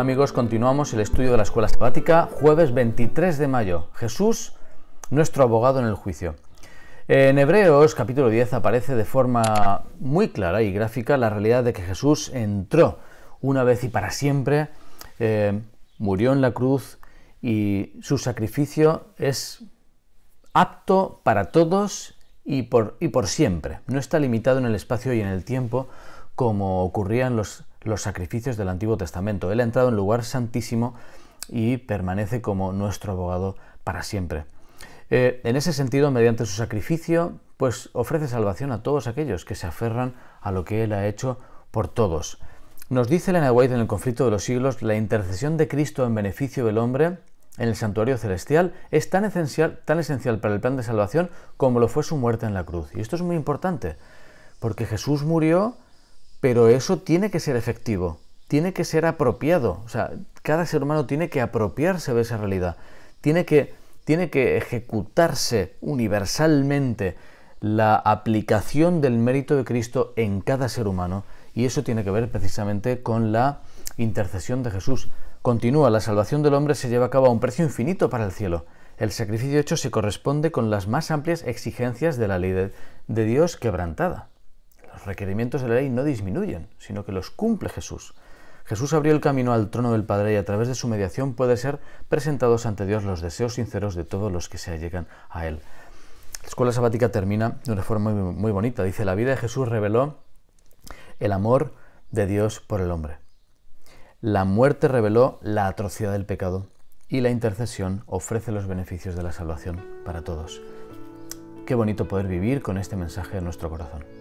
amigos, continuamos el estudio de la escuela sabática, jueves 23 de mayo. Jesús, nuestro abogado en el juicio. En Hebreos capítulo 10 aparece de forma muy clara y gráfica la realidad de que Jesús entró una vez y para siempre, eh, murió en la cruz y su sacrificio es apto para todos y por, y por siempre. No está limitado en el espacio y en el tiempo como ocurría en los los sacrificios del Antiguo Testamento. Él ha entrado en lugar santísimo y permanece como nuestro abogado para siempre. Eh, en ese sentido, mediante su sacrificio, pues ofrece salvación a todos aquellos que se aferran a lo que Él ha hecho por todos. Nos dice Elena White en el conflicto de los siglos, la intercesión de Cristo en beneficio del hombre en el santuario celestial es tan esencial, tan esencial para el plan de salvación como lo fue su muerte en la cruz. Y esto es muy importante, porque Jesús murió pero eso tiene que ser efectivo, tiene que ser apropiado. O sea, cada ser humano tiene que apropiarse de esa realidad, tiene que, tiene que ejecutarse universalmente la aplicación del mérito de Cristo en cada ser humano. Y eso tiene que ver precisamente con la intercesión de Jesús. Continúa, la salvación del hombre se lleva a cabo a un precio infinito para el cielo. El sacrificio hecho se corresponde con las más amplias exigencias de la ley de Dios quebrantada requerimientos de la ley no disminuyen, sino que los cumple Jesús. Jesús abrió el camino al trono del Padre y a través de su mediación puede ser presentados ante Dios los deseos sinceros de todos los que se allegan a Él. La escuela sabática termina de una forma muy bonita. Dice, la vida de Jesús reveló el amor de Dios por el hombre. La muerte reveló la atrocidad del pecado y la intercesión ofrece los beneficios de la salvación para todos. Qué bonito poder vivir con este mensaje en nuestro corazón.